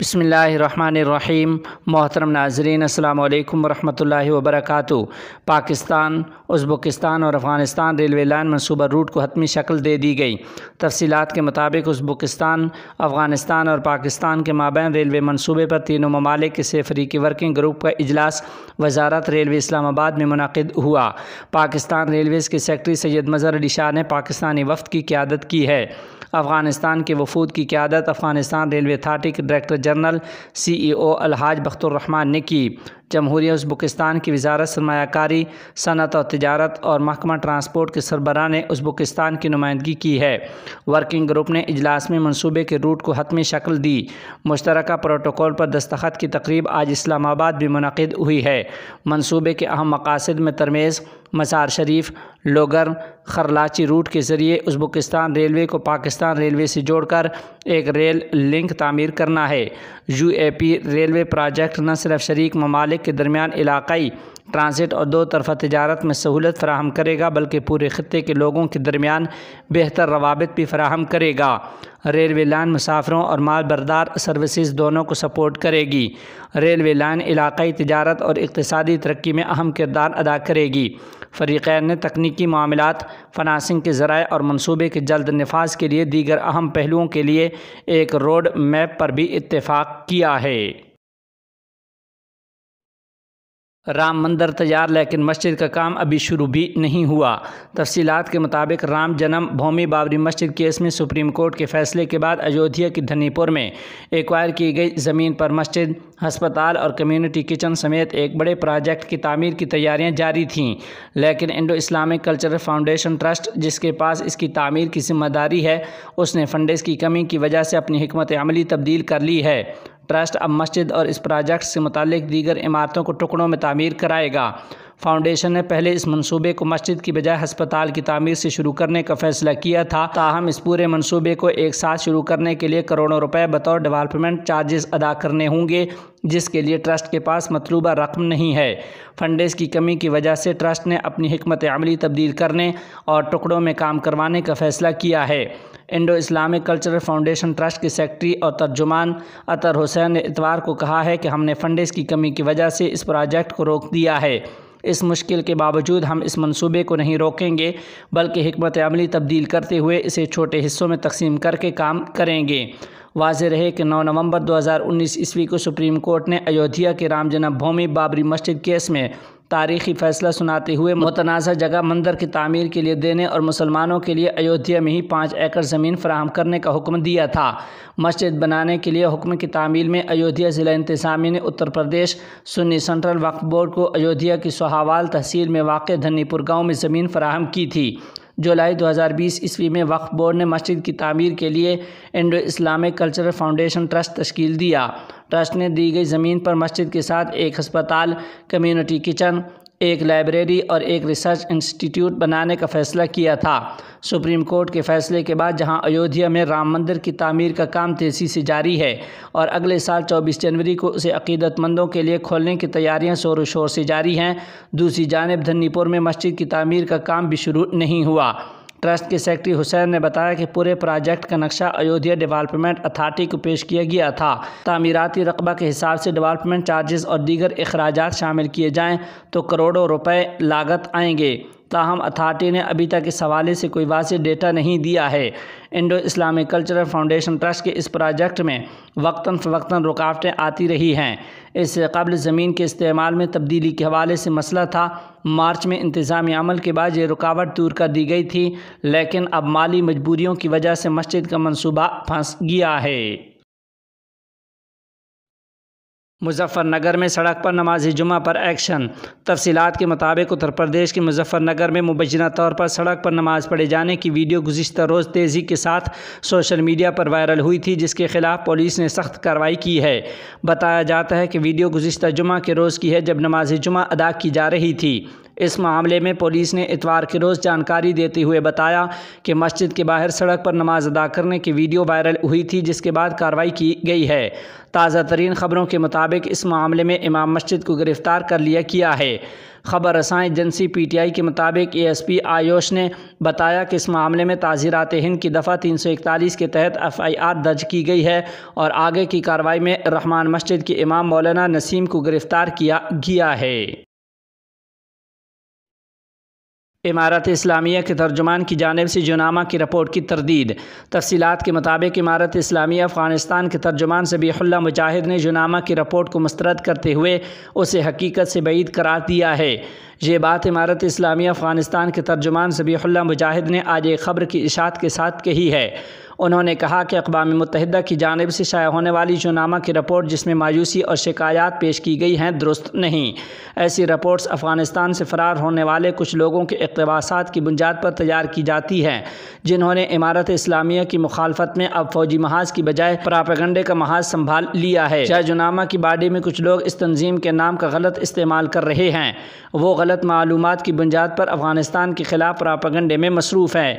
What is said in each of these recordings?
बसमीम मोहतरम नाजरीन अल्लाम वरहमल वबरक पाकिस्तान उज़्बकिस्तान और अफ़गानिस्तान रेलवे लाइन मनसूबा रूट को हतमी शक्ल दे दी गई तफसीत के मुताबिक उज़्बकिस्तान अफ़गानिस्तान और पाकिस्तान के माबैन रेलवे मनसूबे पर तीनों ममालिक से अफ्रीकी वर्किंग ग्रुप का इजलास वजारत रेलवे इस्लामाबाद में मनद हुआ पाकिस्तान रेलवेज़ के सेक्रटरी सैयद मज़हर अली शाह ने पाकिस्तानी वफद की क्यादत की है अफ़गानिस्तान के वफूद की क्यादत अफ़गानिस्तान रेलवे अथार्टी के director general CEO Alhaj Bakhturrahman ने की जमहूरी उज़्बुकिस्तान की वजारत सरमाकारी सनत और तजारत और महकमा ट्रांसपोर्ट के सरबरा ने उज़्बुकिस्तान की नुमाइंदगी की है वर्किंग ग्रुप ने इजलास में मनसूबे के रूट को हतमी शक्ल दी मुश्तरक प्रोटोकॉल पर दस्तखत की तकरीब आज इस्लामाबाद भी मनद हुई है मनसूबे के अहम मकासद में तरमेज़ मसार शरीफ लोगर खरलाची रूट के ज़रिए उजबुकस्तान रेलवे को पाकिस्तान रेलवे से जोड़कर एक रेल लिंक तामीर करना है U A P railway project न सिर्फ शरीक ममालिक ममालिक के दरमियान इलाकई ट्रांसिट और दो तरफ़ा तजारत में सहूलत फराहम करेगा बल्कि पूरे ख़त्े के लोगों के दरमियान बेहतर रवाबित भी फराहम करेगा रेलवे लाइन मुसाफरों और माल बरदार सर्विसज़ दोनों को सपोर्ट करेगी रेलवे लाइन इलाकई तजारत और इकतदी तरक्की में अहम किरदार अदा करेगी फ़रीक़ैन ने तकनीकी मामलों फनासिंग के ज़रा और मनसूबे के जल्द नफाज के लिए दीगर अहम पहलुओं के लिए एक रोड मैप पर भी इतफ़ाक़ किया है राम मंदिर तैयार लेकिन मस्जिद का काम अभी शुरू भी नहीं हुआ तफसीत के मुताबिक राम जन्म भूमि बाबरी मस्जिद केस में सुप्रीम कोर्ट के फैसले के बाद अयोध्या की धनीपुर में एक्वायर की गई ज़मीन पर मस्जिद हस्पताल और कम्युनिटी किचन समेत एक बड़े प्रोजेक्ट की तमीर की तैयारियां जारी थीं लेकिन Indo Islamic cultural foundation trust जिसके पास इसकी तमीर की जिम्मेदारी है उसने फंडेज़ की कमी की वजह से अपनी हमत अमली तब्दील कर ली है ट्रस्ट अब मस्जिद और इस प्रोजेक्ट से मुतक दीगर इमारतों को टुकड़ों में तमीर कराएगा फाउंडेशन ने पहले इस मंसूबे को मस्जिद की बजाय हस्पताल की तमीर से शुरू करने का फैसला किया था ताहम इस पूरे मंसूबे को एक साथ शुरू करने के लिए करोड़ों रुपए बतौर डेवलपमेंट चार्जेस अदा करने होंगे जिसके लिए ट्रस्ट के पास मतलूबा रकम नहीं है फंडेज की कमी की वजह से ट्रस्ट ने अपनी हमत अमली तब्दील करने और टुकड़ों में काम करवाने का फैसला किया है Indo Islamic cultural foundation trust के सेक्रेटरी और तर्जुमान अतर हुसैन ने इतवार को कहा है कि हमने फंडेज की कमी की वजह से इस प्रोजेक्ट को रोक दिया है इस मुश्किल के बावजूद हम इस मंसूबे को नहीं रोकेंगे बल्कि हमत अमली तब्दील करते हुए इसे छोटे हिस्सों में तकसीम करके काम करेंगे वाज रहे कि 9 नवंबर 2019 ईस्वी को सुप्रीम कोर्ट ने अयोध्या के राम जन्म भूमि बाबरी मस्जिद केस में तारीखी फैसला सुनाते हुए मुतनाज़ जगह मंदिर की तमीर के लिए देने और मुसलमानों के लिए अयोध्या में ही पाँच एकड़ ज़मीन फराहम करने का हुक्म दिया था मस्जिद बनाने के लिए हुक्म की तामील में अयोध्या ज़िला इंतजामी ने उत्तर प्रदेश सुन्नी सेंट्रल वक्फ बोर्ड को अयोध्या की सहावाल तहसील में वाक़ धनीपुर गाँव में ज़मीन फराहम की थी जुलाई 2020 ईस्वी में वक्फ बोर्ड ने मस्जिद की तमीर के लिए Indo Islamic cultural foundation trust तश्कील दिया ट्रस्ट ने दी गई ज़मीन पर मस्जिद के साथ एक हस्पताल कम्यूनिटी किचन एक लाइब्रेरी और एक रिसर्च इंस्टीट्यूट बनाने का फैसला किया था सुप्रीम कोर्ट के फैसले के बाद जहां अयोध्या में राम मंदिर की तामीर का काम तेज़ी से जारी है और अगले साल 24 जनवरी को उसे अकीदतमंदों के लिए खोलने की तैयारियां शोर शोर से जारी हैं दूसरी जानब धन्नीपुर में मस्जिद की तामीर का काम भी शुरू नहीं हुआ ट्रस्ट के सेक्रेटरी हुसैन ने बताया कि पूरे प्रोजेक्ट का नक्शा अयोध्या डेवलपमेंट अथार्टी को पेश किया गया था तमीराती रकबा के हिसाब से डेवलपमेंट चार्जेस और दीगर अखराज शामिल किए जाएँ तो करोड़ों रुपये लागत आएंगे ताहम अथार्टी ने अभी तक इस हवाले से कोई वाज डेटा नहीं दिया है Indo Islamic cultural foundation trust के इस प्रोजेक्ट में वक्ता फ़वक्ता रुकावटें आती रही हैं इससे कबल ज़मीन के इस्तेमाल में तब्दीली के हवाले से मसला था मार्च में इंतज़ामी अमल के बाद ये रुकावट दूर कर दी गई थी लेकिन अब माली मजबूरियों की वजह से मस्जिद का मनसूबा फंस गया है मुजफ्फरनगर में सड़क पर नमाज जुमा पर एक्शन तफसीत के मुताबिक उत्तर प्रदेश के मुजफ्फरनगर में मुबैना तौर पर सड़क पर नमाज पढ़े जाने की वीडियो गुजशत रोज़ तेज़ी के साथ सोशल मीडिया पर वायरल हुई थी जिसके खिलाफ पुलिस ने सख्त कार्रवाई की है बताया जाता है कि वीडियो गुजशत जुमा के रोज़ की है जब नमाज जुमा अदा की जा रही थी इस मामले में पुलिस ने इतवार के रोज़ जानकारी देते हुए बताया कि मस्जिद के बाहर सड़क पर नमाज अदा करने की वीडियो वायरल हुई थी जिसके बाद कार्रवाई की गई है ताज़ा तरीन खबरों के मुताबिक इस मामले में इमाम मस्जिद को गिरफ़्तार कर लिया किया है खबर रसां एजेंसी पी टी आई के मुताबिक ए एस पी आयोश ने बताया कि इस मामले में ताज़ीरात हिंद की दफ़ा तीन सौ इकतालीस के तहत एफ़ आई आर दर्ज की गई है और आगे की कार्रवाई में रहमान मस्जिद के इमाम मौलाना नसीम को गिरफ़्तार किया गया है इमारत इस्लामिया के तर्जुमान की जानब से जुनामा की रिपोर्ट की तरदीद तफसीत के मुताबिक इमारत इस्लामिया अफ़गानिस्तान के तर्जुमान सबीहुल्ला मुजाहिद ने जुनामा की रिपोर्ट को मुस्रद करते हुए उसे हकीकत से बैद करार दिया है ये बात इमारत इस्लामी अफ़गानिस्तान के तर्जुमान सबीहुल्ला मुजाहिद ने आज एक ख़बर की इशात के साथ कही है उन्होंने कहा कि अकवा मुतहद की जानब से शाया होने वाली जुनामा की रिपोर्ट जिसमें मायूसी और शिकायत पेश की गई हैं दुरुस्त नहीं ऐसी रिपोर्ट्स अफ़गानिस्तान से फ़रार होने वाले कुछ लोगों के इकतबास की बुनियाद पर तैयार की जाती हैं जिन्होंने इमारत इस्लामिया की मुखालफत में अब फौजी महाज की बजाय प्रापगंडे का महाज संभाल लिया है शाह जुनामा की बाडी में कुछ लोग इस तंजीम के नाम का गलत इस्तेमाल कर रहे हैं वो गलत गलत मालूम की बुनियाद पर अफ़गानिस्तान के ख़िलाफ़ प्रापगंडे में मसरूफ़ हैं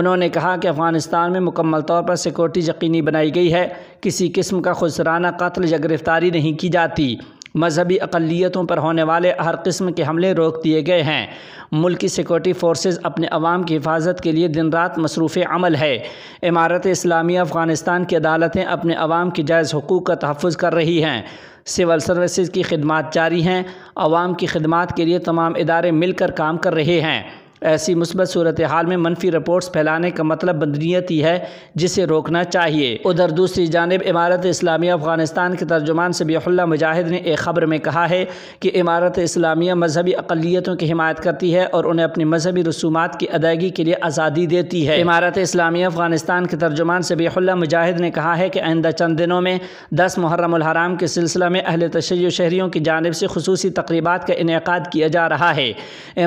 उन्होंने कहा कि अफ़गानिस्तान में मुकम्मल तौर पर सिक्योरिटी यकीनी बनाई गई है किसी किस्म का खुसराना कत्ल या गिरफ़्तारी नहीं की जाती मजहबी अकलीतों पर होने वाले हर किस्म के हमले रोक दिए गए हैं मुल्क की सिक्योरिटी फोर्स अपने अवाम की हिफाजत के लिए दिन रात मसरूफ़ अमल है इमारत इस्लामी अफ़गानिस्तान की अदालतें अपने अवाम के जायज़ हकूक़ का तहफ़ कर रही हैं सिविल सर्विसेज की खदमात जारी हैं आवाम की खदमात के लिए तमाम इदारे मिलकर काम कर रहे हैं ऐसी मुस्बत सूरत हाल में मनफी रिपोर्ट्स फैलाने का मतलब बदनीत ही है जिसे रोकना चाहिए उधर दूसरी जानब इमारत इस्लामिया अफगानिस्तान के तर्जुमान सबील्ला मुजाहिद ने एक ख़बर में कहा है कि इमारत इस्लामिया मजहबी अकलीतों की हिमायत करती है और उन्हें अपनी मजहबी रसूमा की अदायगी के लिए आज़ादी देती है इमारत इस्लामिया अफगानिस्तान के तर्जुमान सबील्ला मुजाहिद ने कहा है कि आइंदा चंद दिनों में दस मुहर्रम के सिलसिला में अहल तशै शहरीों की जानब से खसूस तकरीबा का इनका किया जा रहा है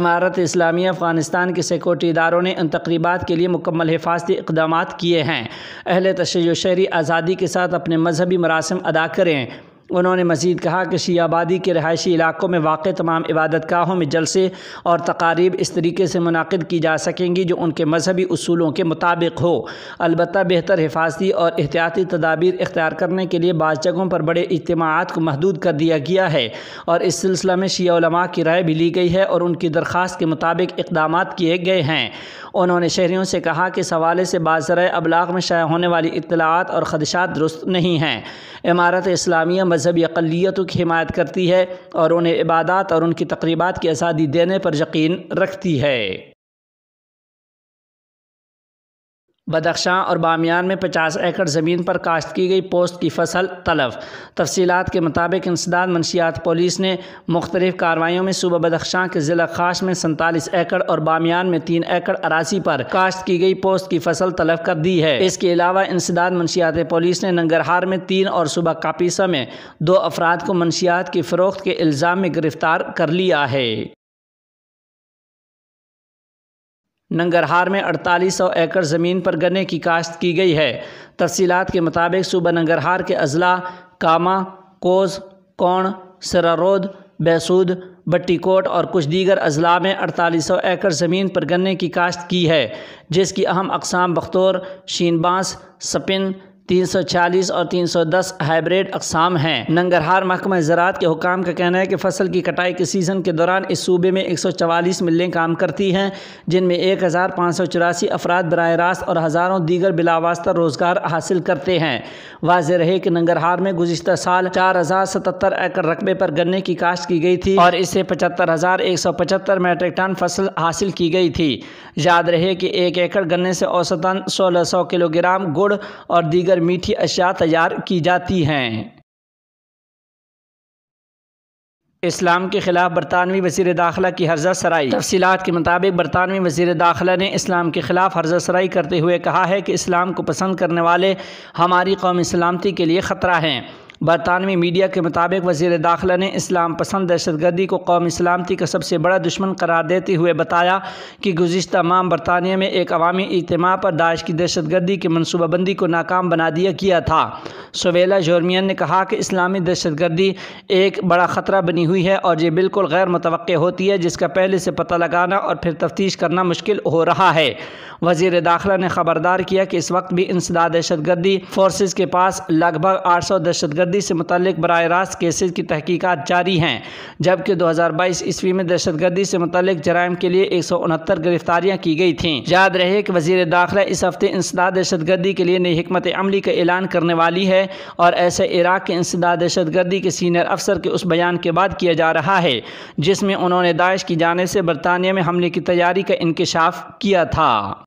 इमारत इस्लामिया अफगानिस्तान पाकिस्तान के सिक्योरिटी इदारों ने इन तकरीबा के लिए मुकम्मल हिफाजती इकदाम किए हैं अहल तशरी आज़ादी के साथ अपने मजहबी मरासम अदा करें उन्होंने मज़ीद कहा कि शी आबादी के रहायशी इलाक़ों में वाक़ तमाम इबादत गाहों में जलसे और तकारीब इस तरीके से मुनद की जा सकेंगी जो उनके मजहबी असूलों के मुताबिक हो अलबत् बेहतर हिफाजती और एहतियाती तदाबीर इख्तियार करने के लिए बाज़ जगहों पर बड़े इजमात को महदूद कर दिया गया है और इस सिलसिला में शीमा की राय भी ली गई है और उनकी दरख्वास्त के मुताबिक इकदाम किए गए हैं उन्होंने शहरीों से कहा कि इस हवाले से बाज़र अबलाग में शाया होने वाली इतलात और खदशात दुरुस्त नहीं हैं इमारत इस्लामिया मजहबी अकलीतों की हिमायत करती है और उन्हें इबादत और उनकी तकरीबा की आज़ादी देने पर यकीन रखती है बदख्शां और बामियान में पचास एकड़ ज़मीन पर काश्त की गई पोस्त की फसल तलब तफसीत के मुताबिक इंसदाद मनशियात पुलिस ने मुख्तलिफ़ कार्रवाई में सूबह बदख्शां के ज़िला खाश में सैंतालीस एकड़ और बामियान में तीन एकड़ अरासी पर काश्त की गई पोस्त की फसल तलब कर दी है इसके अलावा इंसदाद मनशियात पुलिस ने नंगरहार में तीन और सुबह कापीसा में दो अफराद को मनशियात की फ़रोख्त के इल्ज़ाम में गिरफ़्तार कर लिया है नंगरहार में 4800 एकड़ ज़मीन पर गन्ने की काश्त की गई है तफसीत के मुताबिक सूबा नंगरहार के अजला कामा कोस कौण सरारोद बैसूद बट्टीकोट और कुछ दीगर अजला में अड़तालीस सौ एकड़ ज़मीन पर गन्ने की काश्त की है जिसकी अहम अकसाम बख्तौर शीनबास सपिन 340 और 310 हाइब्रिड अकसाम हैं नंगरहार महकमा ज़रात के हुकाम का कहना है कि फसल की कटाई के सीज़न के दौरान इस सूबे में 144 मिलें काम करती हैं जिनमें एक हज़ार पाँच सौ चौरासी अफराद बरह रास्त और हज़ारों दीगर बिलावास्ता रोज़गार हासिल करते हैं वाज रहे कि नंगरहार में गुजशत साल चार हज़ार सतहत्तर एकड़ रकबे पर गन्ने की काश्त की गई थी और इससे पचहत्तर हज़ार एक सौ पचहत्तर मेट्रिक टन फसल हासिल की गई थी याद रहे कि एक एकड़ गन्ने से औसतन सोलह सौ किलोग्राम गुड़ और दीगर बेचकर मीठी अशा तैयार की जाती हैं इस्लाम के ख़िलाफ़ बरतानवी वजीर दाखिला की हर्जा सराई तफसीत के मुताबिक बरतानवी वजीर दाखिला ने इस्लाम के ख़िलाफ़ हर्जा सराई करते हुए कहा है कि इस्लाम को पसंद करने वाले हमारी कौम सलामती के लिए ख़तरा हैं बरतानवी मीडिया के मुताबिक वजीर दाखिला ने इस्लाम पसंद दहशत गर्दी को कौम सलामती का सबसे बड़ा दुश्मन करार देते हुए बताया कि गुज्त माह बरतानिया में एक अवामी इजतम पर दाइश की दहशत गर्दी की मनसूबाबंदी को नाकाम बना दिया किया था सवेला जोरमियन ने कहा कि इस्लामी दहशत गर्दी एक बड़ा ख़तरा बनी हुई है और ये बिल्कुल गैर मुतव होती है जिसका पहले से पता लगाना और फिर तफ्तीश करना मुश्किल हो रहा है वजीर दाखिला ने खबरदार किया कि इस वक्त भी इंसदा दहशत गर्दी फोर्स के पास लगभग आठ सौ दहशत गर्दी दहशतगर्दी से मुतक बर रास्त केसेज की तहकीक़ात जारी हैं जबकि दो हज़ार बाईस ईस्वी में दहशतगर्दी से मुतक जराइम के लिए एक सौ उनहत्तर गिरफ्तारियाँ की गई थी याद रहे कि वजीर दाखिला इस हफ्ते इंसदा दहशतगर्दी के लिए नई हमत अमली का ऐलान करने वाली है और ऐसे इराक के इंसदा दहशतगर्दी के सीनियर अफसर के उस बयान के बाद किया जा रहा है जिसमें उन्होंने दाइश की जाने से बरतानिया में हमले की तैयारी का इंकशाफ किया था